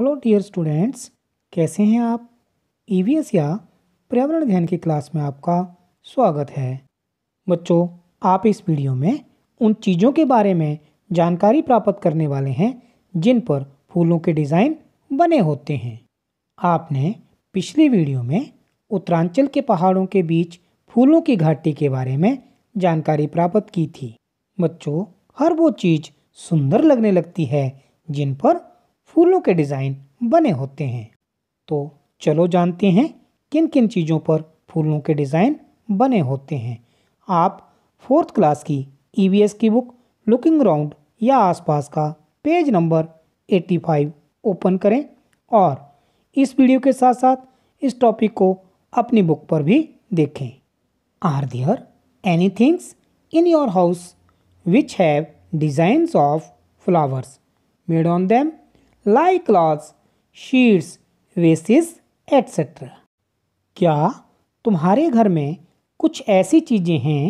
Hello dear students कैसे हैं आप ई e या पर्यावरण अध्ययन की क्लास में आपका स्वागत है बच्चों आप इस वीडियो में उन चीज़ों के बारे में जानकारी प्राप्त करने वाले हैं जिन पर फूलों के डिज़ाइन बने होते हैं आपने पिछली वीडियो में उत्तरांचल के पहाड़ों के बीच फूलों की घाटी के बारे में जानकारी प्राप्त की थी बच्चों हर वो चीज़ सुंदर लगने लगती है जिन पर फूलों के डिज़ाइन बने होते हैं तो चलो जानते हैं किन किन चीज़ों पर फूलों के डिज़ाइन बने होते हैं आप फोर्थ क्लास की ईवीएस e की बुक लुकिंग राउंड या आसपास का पेज नंबर 85 ओपन करें और इस वीडियो के साथ साथ इस टॉपिक को अपनी बुक पर भी देखें are there any things in your house which have designs of flowers made on them like cloths sheets vases etcetera क्या तुम्हारे घर में कुछ ऐसी चीज़ें हैं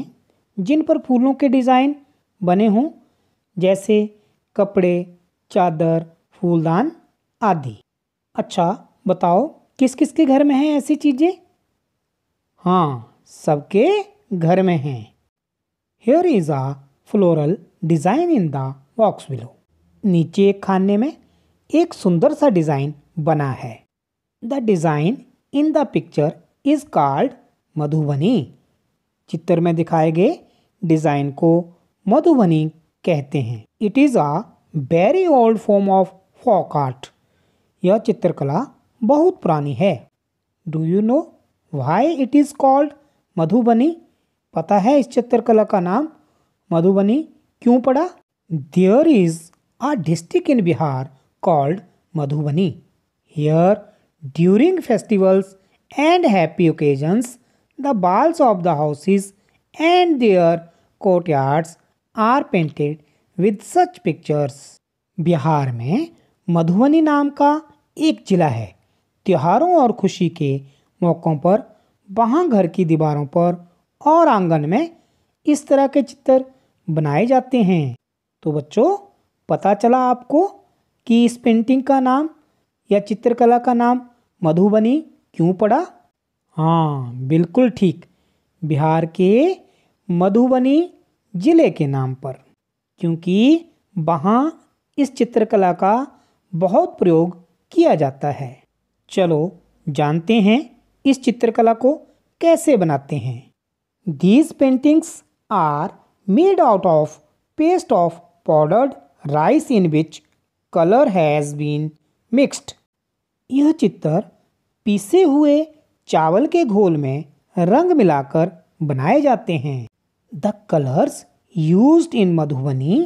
जिन पर फूलों के डिज़ाइन बने हों जैसे कपड़े चादर फूलदान आदि अच्छा बताओ किस किस के घर में हैं ऐसी चीज़ें हाँ सबके घर में हैं here is a floral design in the box below नीचे एक खाने में एक सुंदर सा डिजाइन बना है the design in the picture is called Madhubani चित्र में दिखाए गए डिजाइन को मधुबनी कहते हैं it is a very old form of folk art यह चित्रकला बहुत पुरानी है do you know why it is called Madhubani पता है इस चित्रकला का नाम मधुबनी क्यों पड़ा there is a district in Bihar called Madhubani. Here, during festivals and happy occasions, the balls of the houses and their courtyards are painted with such pictures. Bihar में मधुबनी नाम का एक जिला है त्योहारों और खुशी के मौक़ों पर वहाँ घर की दीवारों पर और आंगन में इस तरह के चित्र बनाए जाते हैं तो बच्चों पता चला आपको कि इस पेंटिंग का नाम या चित्रकला का नाम मधुबनी क्यों पड़ा हाँ बिल्कुल ठीक बिहार के मधुबनी जिले के नाम पर क्योंकि वहाँ इस चित्रकला का बहुत प्रयोग किया जाता है चलो जानते हैं इस चित्रकला को कैसे बनाते हैं these paintings are made out of paste of powdered rice in which colour has been mixed यह चित्र पीसे हुए चावल के घोल में रंग मिलाकर बनाए जाते हैं the colours use in Madhubani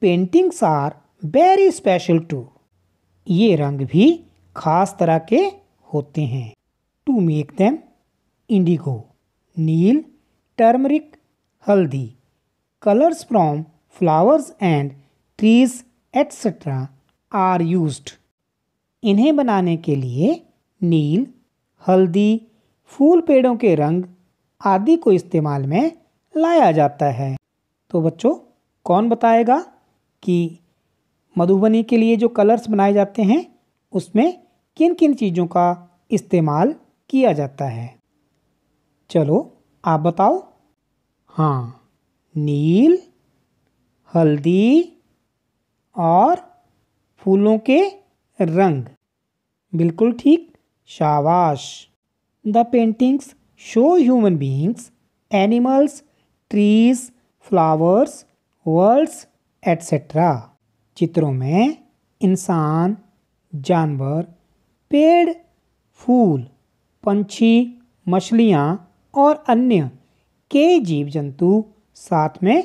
paintings are very special too ये रंग भी खास तरह के होते हैं टू मेक देम इंडिगो नील टर्मरिक हल्दी colours from flowers and trees etcetera are used इन्हें बनाने के लिए नील हल्दी फूल पेड़ों के रंग आदि को इस्तेमाल में लाया जाता है तो बच्चों कौन बताएगा कि मधुबनी के लिए जो कलर्स बनाए जाते हैं उसमें किन किन चीज़ों का इस्तेमाल किया जाता है चलो आप बताओ हाँ नील हल्दी और फूलों के रंग बिल्कुल ठीक शाबाश the paintings show human beings animals trees flowers worlds etcetera चित्रों में इंसान जानवर पेड़ फूल पंछी मछलियाँ और अन्य कई जीव जंतु साथ में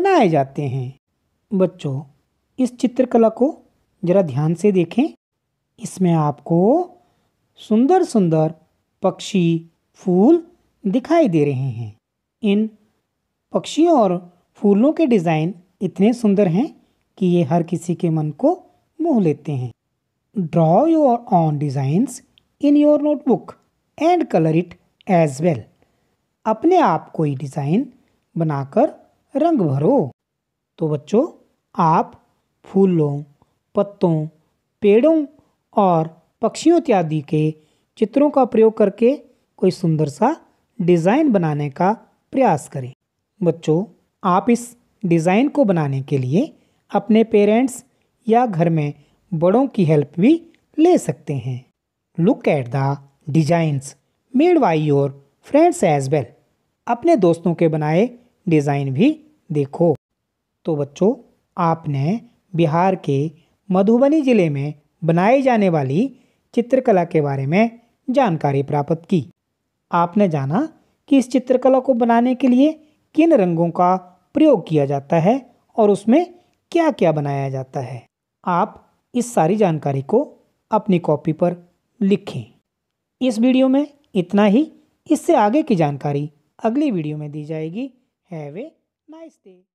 बनाए जाते हैं बच्चों इस चित्रकला को ज़रा ध्यान से देखें इसमें आपको सुंदर सुंदर पक्षी फूल दिखाई दे रहे हैं इन पक्षियों और फूलों के डिज़ाइन इतने सुंदर हैं कि ये हर किसी के मन को मोह लेते हैं draw your own designs in your notebook and colour it as well अपने आप कोई डिज़ाइन बनाकर रंग भरो तो बच्चों आप फूलों पत्तों पेड़ों और पक्षियों इत्यादि के चित्रों का प्रयोग करके कोई सुंदर सा डिज़ाइन बनाने का प्रयास करें बच्चों आप इस डिज़ाइन को बनाने के लिए अपने पेरेंट्स या घर में बड़ों की हेल्प भी ले सकते हैं look at the designs made by your friends as well अपने दोस्तों के बनाए डिज़ाइन भी देखो तो बच्चों आपने बिहार के मधुबनी ज़िले में बनाई जाने वाली चित्रकला के बारे में जानकारी प्राप्त की आपने जाना कि इस चित्रकला को बनाने के लिए किन रंगों का प्रयोग किया जाता है और उसमें क्या क्या बनाया जाता है आप इस सारी जानकारी को अपनी कॉपी पर लिखें इस वीडियो में इतना ही इससे आगे की जानकारी अगली वीडियो में दी जाएगी हैव ए नाइस डे